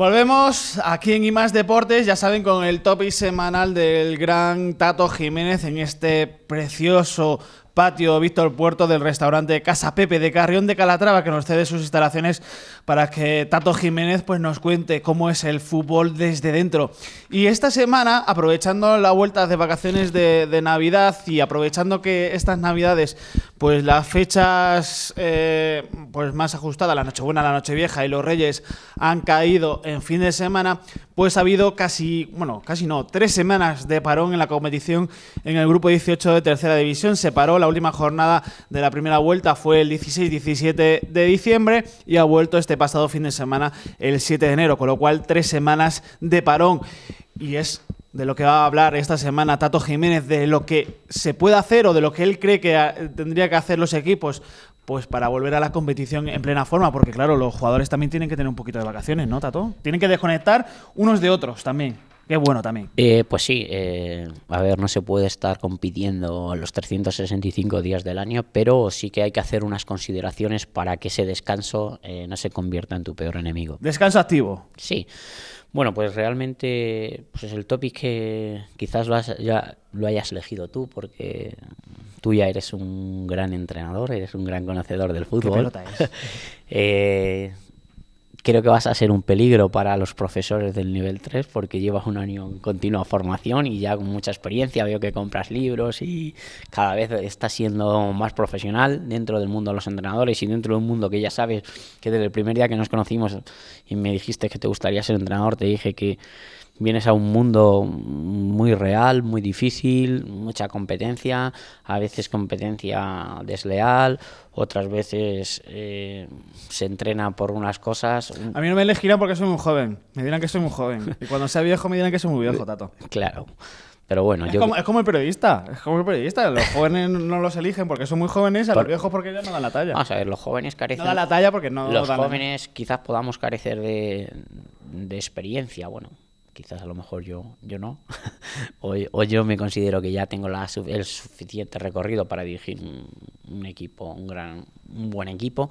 Volvemos aquí en más Deportes, ya saben, con el topic semanal del gran Tato Jiménez en este precioso patio Víctor Puerto del restaurante Casa Pepe de Carrión de Calatrava, que nos cede sus instalaciones para que Tato Jiménez pues, nos cuente cómo es el fútbol desde dentro. Y esta semana, aprovechando la vuelta de vacaciones de, Navidad y aprovechando que estas Navidades, pues las fechas eh, pues, más ajustadas, la Nochebuena, la Nochevieja y los Reyes han caído en fin de semana, pues ha habido casi, bueno, casi no, tres semanas de parón en la competición en el grupo 18 de tercera división. Se paró la última jornada de la primera vuelta fue el 16-17 de diciembre y ha vuelto este pasado fin de semana el 7 de enero, con lo cual tres semanas de parón. Y es de lo que va a hablar esta semana Tato Jiménez, de lo que se puede hacer o de lo que él cree que tendría que hacer los equipos pues para volver a la competición en plena forma, porque claro, los jugadores también tienen que tener un poquito de vacaciones, ¿no, Tato? Tienen que desconectar unos de otros también. Qué bueno también. Eh, pues sí, eh, a ver, no se puede estar compitiendo los 365 días del año, pero sí que hay que hacer unas consideraciones para que ese descanso eh, no se convierta en tu peor enemigo. ¿Descanso activo? Sí. Bueno, pues realmente pues es el topic que quizás lo, has, ya lo hayas elegido tú, porque tú ya eres un gran entrenador, eres un gran conocedor del fútbol. ¿Qué creo que vas a ser un peligro para los profesores del nivel 3 porque llevas un año en continua formación y ya con mucha experiencia veo que compras libros y cada vez estás siendo más profesional dentro del mundo de los entrenadores y dentro de un mundo que ya sabes que desde el primer día que nos conocimos y me dijiste que te gustaría ser entrenador, te dije que vienes a un mundo muy real, muy difícil, mucha competencia, a veces competencia desleal, otras veces eh, se entrena por unas cosas. A mí no me elegirán porque soy muy joven, me dirán que soy muy joven. Y cuando sea viejo me dirán que soy muy viejo, Tato. Claro. Pero bueno, es Como, es como el periodista, es como el periodista. Los jóvenes no los eligen porque son muy jóvenes, a los viejos porque ya no dan la talla. a los jóvenes carecen... No dan la talla porque no Los jóvenes quizás podamos carecer de, de experiencia, bueno, quizás a lo mejor yo, yo no, o, o, yo me considero que ya tengo la, el suficiente recorrido para dirigir un equipo, un, gran, un buen equipo,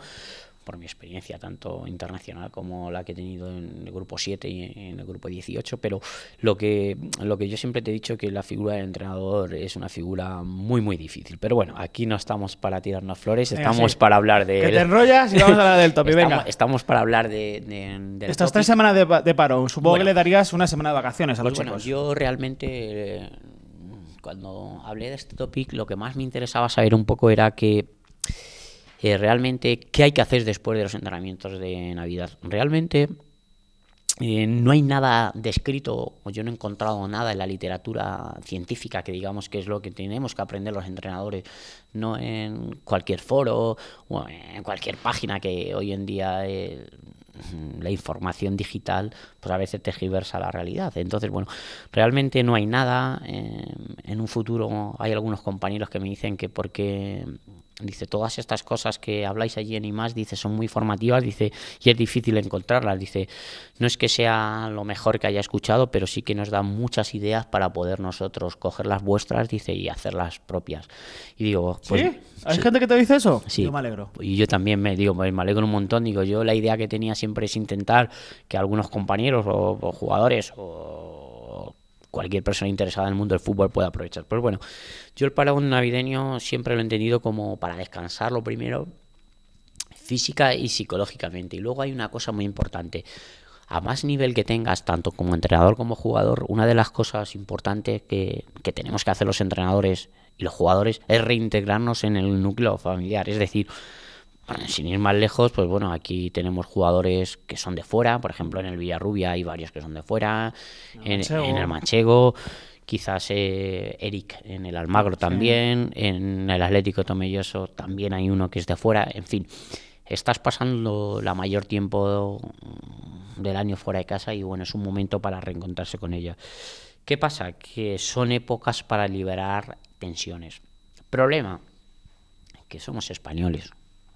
por mi experiencia, tanto internacional como la que he tenido en el grupo 7 y en el grupo 18, pero lo que, lo que yo siempre te he dicho que la figura del entrenador es una figura muy, muy difícil. Pero bueno, aquí no estamos para tirarnos flores, estamos para hablar de... Que te enrollas y vamos a hablar del topi, venga. Estamos, para hablar de... Estas tres semanas de, de paro, supongo que le darías una semana de vacaciones a los pues chicos. Bueno, yo realmente... Eh, cuando hablé de este topic, lo que más me interesaba saber un poco era que eh, realmente qué hay que hacer después de los entrenamientos de Navidad. Realmente eh, no hay nada descrito, o yo no he encontrado nada en la literatura científica que digamos que es lo que tenemos que aprender los entrenadores, no en cualquier foro o en cualquier página que hoy en día eh, la información digital pues a veces giversa la realidad. Entonces, bueno, realmente no hay nada. en un futuro hay algunos compañeros que me dicen que porque... Dice, todas estas cosas que habláis allí en IMAS, dice, son muy formativas, dice, y es difícil encontrarlas. Dice, no es que sea lo mejor que haya escuchado, pero sí que nos da muchas ideas para poder nosotros coger las vuestras, dice, y hacerlas propias. Y digo, oh, pues, ¿Sí? ¿Hay gente que te dice eso? Sí. Yo me alegro. Y yo también me digo, me alegro un montón. Digo, yo la idea que tenía siempre es intentar que algunos compañeros o jugadores o cualquier persona interesada en el mundo del fútbol puede aprovechar. Pero bueno, yo el parón navideño siempre lo he entendido como para descansar lo primero, física y psicológicamente. Y luego hay una cosa muy importante. A más nivel que tengas, tanto como entrenador como jugador, una de las cosas importantes que, que tenemos que hacer los entrenadores y los jugadores es reintegrarnos en el núcleo familiar. Es decir, sin ir más lejos, pues bueno, aquí tenemos jugadores que son de fuera, por ejemplo en el Villarrubia hay varios que son de fuera, en, el Manchego, quizás eh, Eric en el Almagro también, en el Atlético Tomelloso también hay uno que es de fuera, en fin, estás pasando la mayor tiempo del año fuera de casa y bueno, es un momento para reencontrarse con ella. ¿Qué pasa? Que son épocas para liberar tensiones. Problema, que somos españoles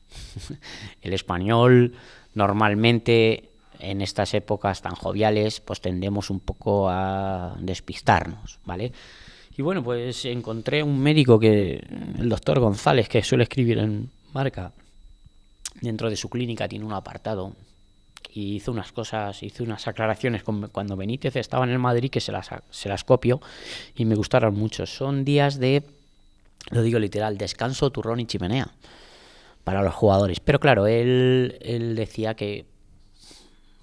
el español normalmente en estas épocas tan joviales pues tendemos un poco a despistarnos, ¿vale? Y bueno, pues encontré un médico que, el doctor González, que suele escribir en marca, dentro de su clínica tiene un apartado y hizo unas cosas, hizo unas aclaraciones cuando Benítez estaba en el Madrid que se las, se las copio y me gustaron mucho. Son días de, lo digo literal, descanso, turrón y chimenea para los jugadores. Pero claro, él, decía que,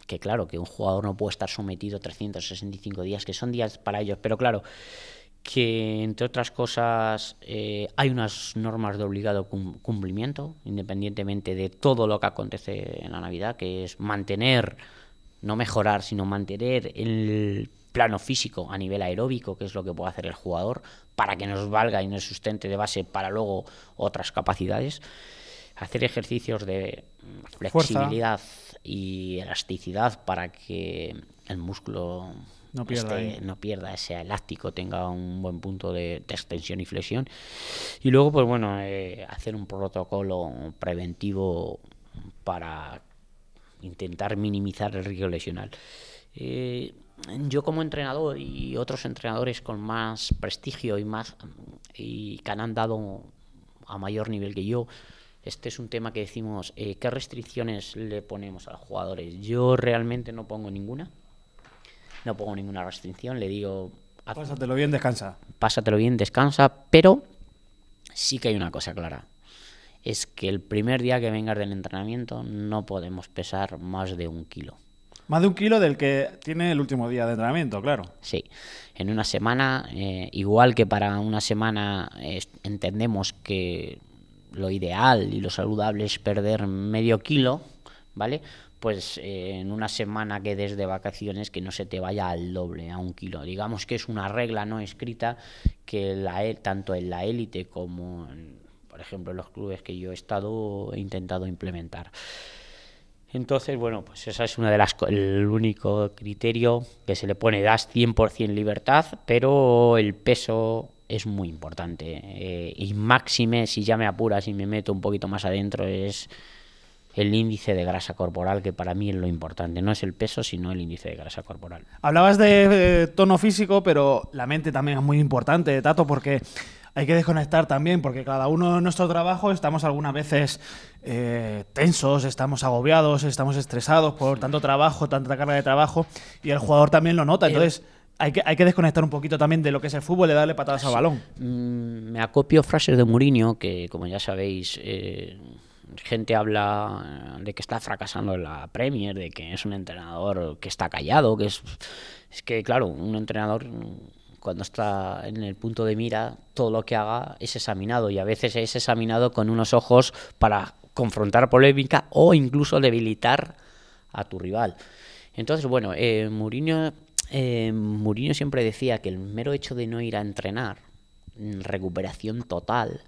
que, claro, que un jugador no puede estar sometido 365 días, que son días para ellos. Pero claro, que entre otras cosas eh, hay unas normas de obligado cumplimiento, independientemente de todo lo que acontece en la Navidad, que es mantener, no mejorar, sino mantener el plano físico a nivel aeróbico, que es lo que puede hacer el jugador, para que nos valga y nos sustente de base para luego otras capacidades hacer ejercicios de mm, flexibilidad y elasticidad para que el músculo no pierda, ese elástico, tenga un buen punto de, extensión y flexión. Y luego, pues bueno, eh, hacer un protocolo preventivo para intentar minimizar el riesgo lesional. Eh, yo como entrenador y otros entrenadores con más prestigio y más mm, y que han andado a mayor nivel que yo, este es un tema que decimos, eh, ¿qué restricciones le ponemos a los jugadores? Yo realmente no pongo ninguna. No pongo ninguna restricción, le digo... Pásatelo bien, descansa. Pásatelo bien, descansa, pero sí que hay una cosa clara. Es que el primer día que vengas del entrenamiento no podemos pesar más de un kilo. Más de un kilo del que tiene el último día de entrenamiento, claro. Sí, en una semana, eh, igual que para una semana eh, entendemos que lo ideal y lo saludable es perder medio kilo, ¿vale? Pues eh, en una semana que des de vacaciones que no se te vaya al doble, a un kilo. Digamos que es una regla no escrita que la, e, tanto en la élite como, en, por ejemplo, en los clubes que yo he estado, he intentado implementar. Entonces, bueno, pues esa es una de las el único criterio que se le pone das 100% libertad, pero el peso es muy importante. Eh, y máxime, si ya me apuras y me meto un poquito más adentro, es el índice de grasa corporal, que para mí es lo importante. No es el peso, sino el índice de grasa corporal. Hablabas de eh, tono físico, pero la mente también es muy importante, Tato, porque hay que desconectar también, porque cada uno de nuestro trabajo estamos algunas veces eh, tensos, estamos agobiados, estamos estresados por tanto trabajo, tanta carga de trabajo, y el jugador también lo nota. Entonces hay que, desconectar un poquito también de lo que es el fútbol, y darle patadas al balón. Mm, me acopio frases de Mourinho, que como ya sabéis, eh, gente habla eh, de que está fracasando en la Premier, de que es un entrenador que está callado, que es... Es que, claro, un entrenador cuando está en el punto de mira, todo lo que haga es examinado y a veces es examinado con unos ojos para confrontar polémica o incluso debilitar a tu rival. Entonces, bueno, eh, Mourinho eh, Mourinho siempre decía que el mero hecho de no ir a entrenar, mm, recuperación total,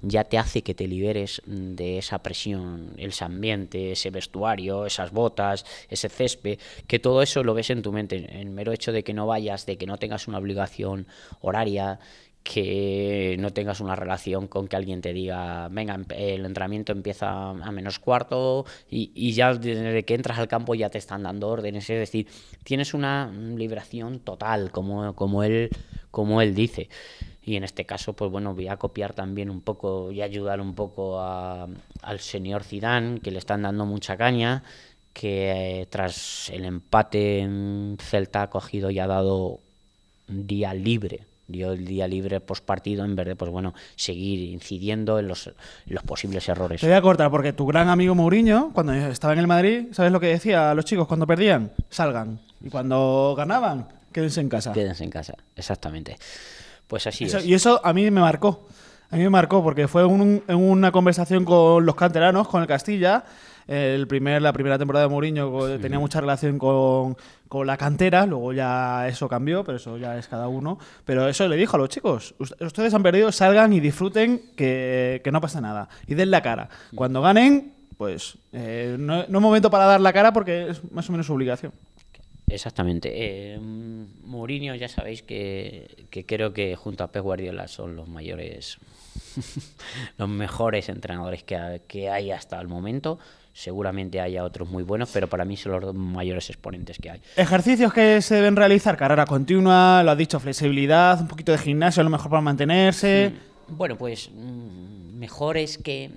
ya te hace que te liberes mm, de esa presión, ese ambiente, ese vestuario, esas botas, ese césped, que todo eso lo ves en tu mente. El mero hecho de que no vayas, de que no tengas una obligación horaria, que no tengas una relación con que alguien te diga, venga, el entrenamiento empieza a menos cuarto y, ya desde que entras al campo ya te están dando órdenes. Es decir, tienes una liberación total, como, como, él, como él dice. Y en este caso, pues bueno, voy a copiar también un poco y ayudar un poco al señor Zidane, que le están dando mucha caña, que eh, tras el empate en Celta ha cogido y ha dado día libre dio el día libre post partido en vez de pues bueno seguir incidiendo en los, los, posibles errores. Te voy a cortar porque tu gran amigo Mourinho cuando estaba en el Madrid, ¿sabes lo que decía a los chicos cuando perdían? Salgan y cuando ganaban, quédense en casa. Quédense en casa, exactamente. Pues así es. Y eso a mí me marcó. A mí me marcó porque fue en una conversación con los canteranos, con el Castilla, el primer, la primera temporada de Mourinho tenía mucha relación con, con la cantera, luego ya eso cambió, pero eso ya es cada uno. Pero eso le dijo a los chicos, ustedes han perdido, salgan y disfruten que, que no pasa nada. Y den la cara. Cuando ganen, pues eh, no, es momento para dar la cara porque es más o menos su obligación. Exactamente. Eh, Mourinho ya sabéis que, que creo que junto a Pep Guardiola son los mayores, los mejores entrenadores que, que hay hasta el momento Seguramente haya otros muy buenos, pero para mí son los mayores exponentes que hay. Ejercicios que se deben realizar, carrera continua, lo has dicho, flexibilidad, un poquito de gimnasio a lo mejor para mantenerse. Bueno, pues mm, mejor es que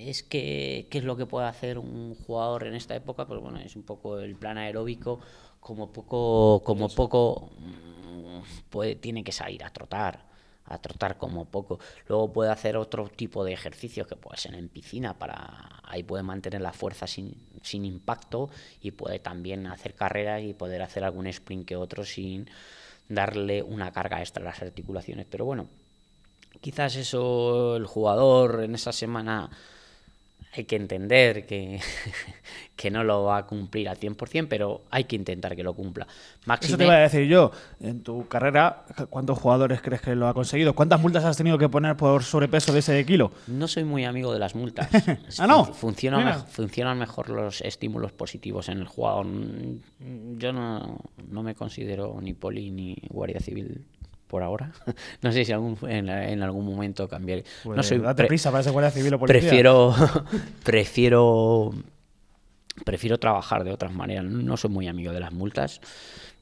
es que qué es lo que puede hacer un jugador en esta época, pues bueno, es un poco el plan aeróbico, como poco como poco mm, tiene que salir a trotar a trotar como poco. Luego puede hacer otro tipo de ejercicios que puede ser en piscina, para ahí puede mantener la fuerza sin, sin impacto y puede también hacer carreras y poder hacer algún sprint que otro sin darle una carga extra a las articulaciones. Pero bueno, quizás eso el jugador en esa semana hay que entender que, que, no lo va a cumplir al 100%, pero hay que intentar que lo cumpla. Eso te voy a decir yo. En tu carrera, ¿cuántos jugadores crees que lo ha conseguido? ¿Cuántas multas has tenido que poner por sobrepeso de ese kilo? No soy muy amigo de las multas. ah, no. Funcionan, mejor los estímulos positivos en el jugador. Yo no, no me considero ni poli ni guardia civil por ahora. No sé si algún, en, en algún momento cambiaré. no pues soy, date prisa para ese guardia civil o policía. Prefiero, prefiero prefiero trabajar de otras maneras. No soy muy amigo de las multas.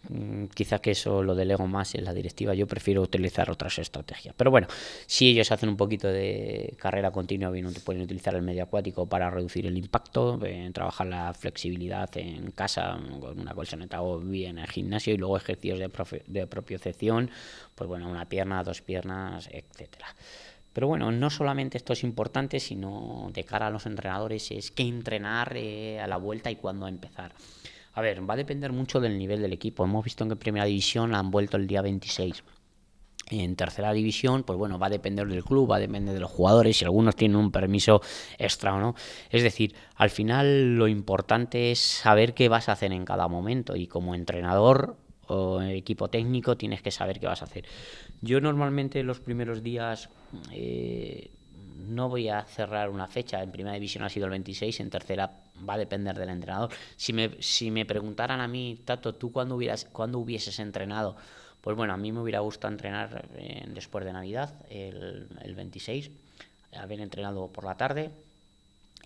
Mm, Quizás que eso lo delego más en la directiva. Yo prefiero utilizar otras estrategias. Pero bueno, si ellos hacen un poquito de carrera continua, bien, pueden utilizar el medio acuático para reducir el impacto, trabajar la flexibilidad en casa con una colchoneta o bien en el gimnasio y luego ejercicios de, de propiocepción, pues bueno, una pierna, dos piernas, etcétera. Pero bueno, no solamente esto es importante, sino de cara a los entrenadores es qué entrenar eh, a la vuelta y cuándo empezar. A ver, va a depender mucho del nivel del equipo. Hemos visto que en primera división han vuelto el día 26. En tercera división, pues bueno, va a depender del club, va a depender de los jugadores, si algunos tienen un permiso extra o no. Es decir, al final lo importante es saber qué vas a hacer en cada momento y como entrenador o equipo técnico tienes que saber qué vas a hacer. Yo normalmente los primeros días eh, no voy a cerrar una fecha. En primera división ha sido el 26, en tercera va a depender del entrenador. Si me, si me preguntaran a mí, Tato, ¿tú cuándo, hubieras, cuando hubieses entrenado? Pues bueno, a mí me hubiera gustado entrenar eh, después de Navidad, el, 26, haber entrenado por la tarde,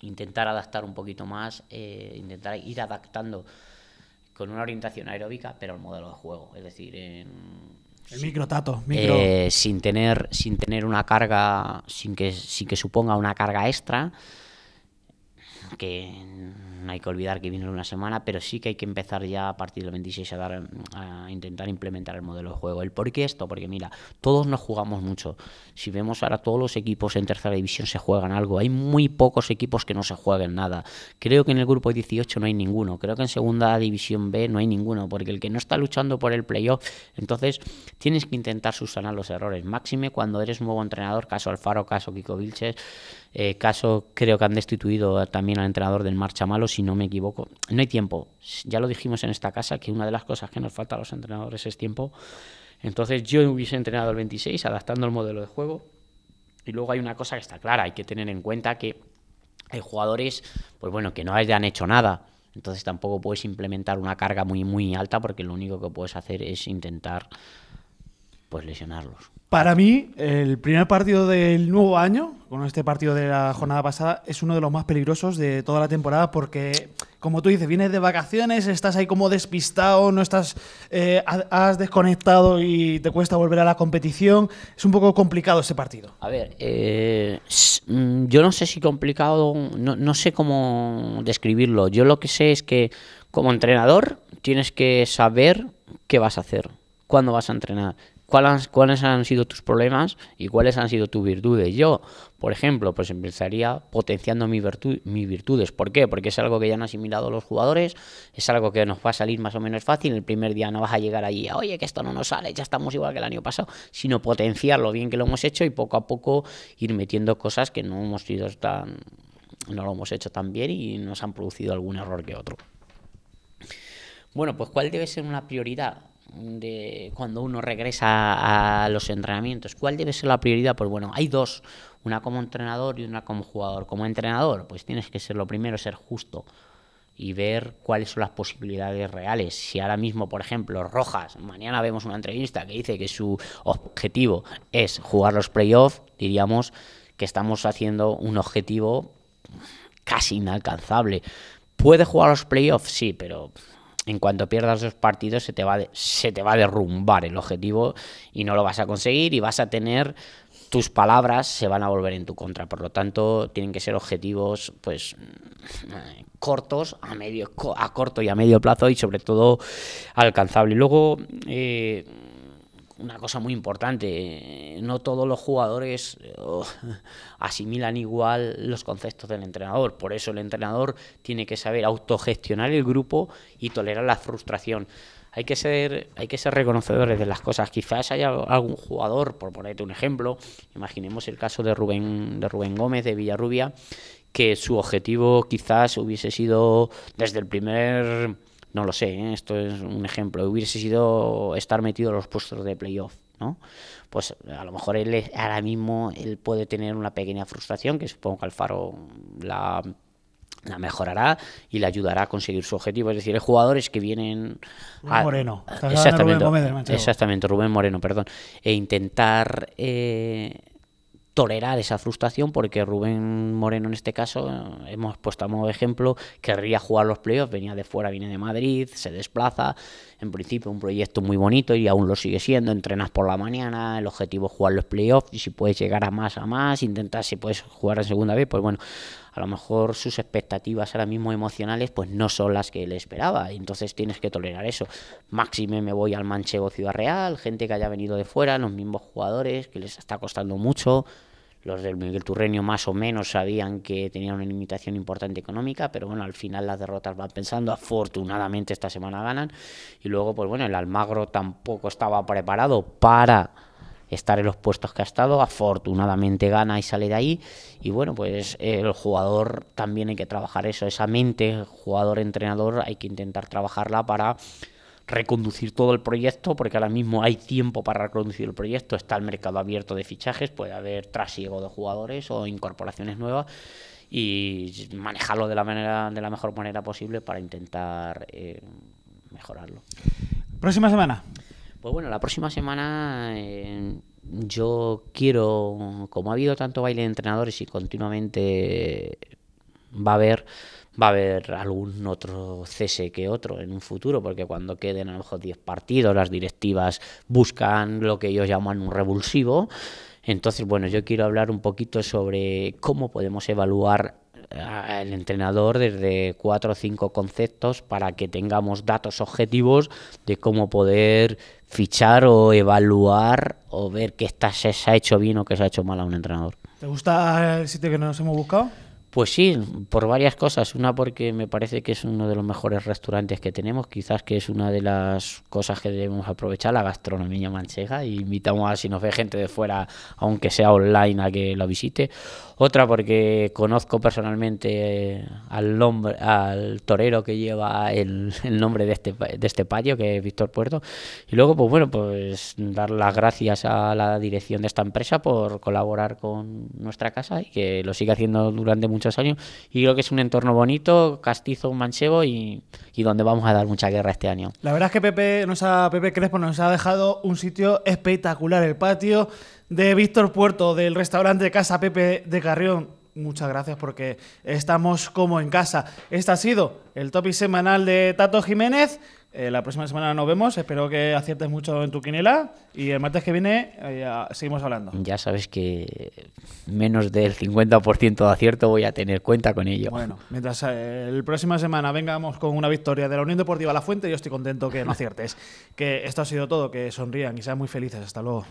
intentar adaptar un poquito más, eh, intentar ir adaptando con una orientación aeróbica, pero al modelo de juego. Es decir, en, el microtato, micro... eh, sin tener sin tener una carga sin que sin que suponga una carga extra que no hay que olvidar que viene una semana, pero sí que hay que empezar ya a partir del 26 a, dar, a intentar implementar el modelo de juego. ¿El por qué esto? Porque mira, todos nos jugamos mucho. Si vemos ahora todos los equipos en tercera división se juegan algo, hay muy pocos equipos que no se jueguen nada. Creo que en el grupo 18 no hay ninguno, creo que en segunda división B no hay ninguno, porque el que no está luchando por el playoff, entonces tienes que intentar subsanar los errores. Máxime cuando eres nuevo entrenador, caso Alfaro, caso Kiko Vilches eh, caso creo que han destituido también al entrenador del Marcha Malo, si no me equivoco. No hay tiempo. Ya lo dijimos en esta casa que una de las cosas que nos falta a los entrenadores es tiempo. Entonces yo hubiese entrenado el 26 adaptando el modelo de juego. Y luego hay una cosa que está clara, hay que tener en cuenta que hay jugadores, pues bueno, que no hayan hecho nada. Entonces tampoco puedes implementar una carga muy muy alta porque lo único que puedes hacer es intentar pues lesionarlos. Para mí, el primer partido del nuevo año, con este partido de la jornada pasada, es uno de los más peligrosos de toda la temporada porque, como tú dices, vienes de vacaciones, estás ahí como despistado, no estás, eh, has desconectado y te cuesta volver a la competición. Es un poco complicado ese partido. A ver, eh, mm, yo no sé si complicado, no sé cómo describirlo. Yo lo que sé es que como entrenador tienes que saber qué vas a hacer, cuándo vas a entrenar, cuáles, han sido tus problemas y cuáles han sido tus virtudes. Yo, por ejemplo, pues empezaría potenciando mis virtudes. ¿Por qué? Porque es algo que ya han asimilado los jugadores, es algo que nos va a salir más o menos fácil. El primer día no vas a llegar allí, oye, que esto no nos sale, ya estamos igual que el año pasado, sino potenciar lo bien que lo hemos hecho y poco a poco ir metiendo cosas que no hemos sido tan no lo hemos hecho tan bien y nos han producido algún error que otro. Bueno, pues ¿cuál debe ser una prioridad? de cuando uno regresa a los entrenamientos? ¿Cuál debe ser la prioridad? Pues bueno, hay dos, una como entrenador y una como jugador. Como entrenador, pues tienes que ser lo primero, ser justo y ver cuáles son las posibilidades reales. Si ahora mismo, por ejemplo, Rojas, mañana vemos una entrevista que dice que su objetivo es jugar los playoffs, diríamos que estamos haciendo un objetivo casi inalcanzable. ¿Puede jugar los playoffs? Sí, pero en cuanto pierdas dos partidos se te, va se te va a derrumbar el objetivo y no lo vas a conseguir y vas a tener tus palabras se van a volver en tu contra. Por lo tanto, tienen que ser objetivos pues mm, cortos, a medio a corto y a medio plazo y sobre todo alcanzable. Luego eh, una cosa muy importante. Eh, no todos los jugadores eh, asimilan igual los conceptos del entrenador. Por eso el entrenador tiene que saber autogestionar el grupo y tolerar la frustración. Hay que ser, hay que ser reconocedores de las cosas. Quizás haya algún jugador, por ponerte un ejemplo, imaginemos el caso de Rubén, de Rubén Gómez de Villarrubia, que su objetivo quizás hubiese sido desde el primer no lo sé, ¿eh? esto es un ejemplo, hubiese sido estar metido en los puestos de playoff, ¿no? Pues a lo mejor él ahora mismo él puede tener una pequeña frustración, que supongo que Alfaro la, la mejorará y le ayudará a conseguir su objetivo. Es decir, hay jugadores que vienen... A, Moreno. Exactamente, Rubén exactamente, Rubén Moreno, perdón. E intentar... Eh, tolerar esa frustración porque Rubén Moreno en este caso hemos puesto a modo ejemplo querría jugar los playoffs venía de fuera viene de Madrid se desplaza en principio un proyecto muy bonito y aún lo sigue siendo entrenas por la mañana el objetivo es jugar los playoffs y si puedes llegar a más a más intentar si puedes jugar en segunda vez pues bueno a lo mejor sus expectativas ahora mismo emocionales pues no son las que él esperaba entonces tienes que tolerar eso máxime me voy al Manchego Ciudad Real gente que haya venido de fuera los mismos jugadores que les está costando mucho los del Miguel Turreño más o menos sabían que tenían una limitación importante económica, pero bueno, al final las derrotas van pensando, afortunadamente esta semana ganan, y luego pues bueno, el Almagro tampoco estaba preparado para estar en los puestos que ha estado, afortunadamente gana y sale de ahí, y bueno, pues el jugador también hay que trabajar eso, esa mente, jugador-entrenador, hay que intentar trabajarla para reconducir todo el proyecto, porque ahora mismo hay tiempo para reconducir el proyecto, está el mercado abierto de fichajes, puede haber trasiego de jugadores o incorporaciones nuevas y manejarlo de la manera de la mejor manera posible para intentar eh, mejorarlo. Próxima semana. Pues bueno, la próxima semana eh, yo quiero, como ha habido tanto baile de entrenadores y continuamente va a haber va a haber algún otro cese que otro en un futuro, porque cuando queden a lo mejor 10 partidos, las directivas buscan lo que ellos llaman un revulsivo. Entonces, bueno, yo quiero hablar un poquito sobre cómo podemos evaluar eh, al entrenador desde cuatro o cinco conceptos para que tengamos datos objetivos de cómo poder fichar o evaluar o ver qué está, se ha hecho bien o qué se ha hecho mal a un entrenador. ¿Te gusta el sitio que nos hemos buscado? Pues sí, por varias cosas. Una porque me parece que es uno de los mejores restaurantes que tenemos, quizás que es una de las cosas que debemos aprovechar, la gastronomía manchega, y invitamos a si nos ve gente de fuera, aunque sea online, a que lo visite. Otra porque conozco personalmente eh, al, al torero que lleva el, nombre de este, de este patio, que es Víctor Puerto. Y luego, pues bueno, pues dar las gracias a la dirección de esta empresa por colaborar con nuestra casa y que lo siga haciendo durante mucho muchos años y creo que es un entorno bonito, castizo, manchego y, y donde vamos a dar mucha guerra este año. La verdad es que Pepe, nos ha, Pepe Crespo nos ha dejado un sitio espectacular, el patio de Víctor Puerto, del restaurante Casa Pepe de Carrión muchas gracias porque estamos como en casa. Este ha sido el topic semanal de Tato Jiménez. Eh, la próxima semana nos vemos. Espero que aciertes mucho en tu quinela. Y el martes que viene eh, seguimos hablando. Ya sabes que menos del 50% de acierto voy a tener cuenta con ello. Bueno, mientras eh, el próxima semana vengamos con una victoria de la Unión Deportiva La Fuente, yo estoy contento que no aciertes. que esto ha sido todo. Que sonrían y sean muy felices. Hasta luego.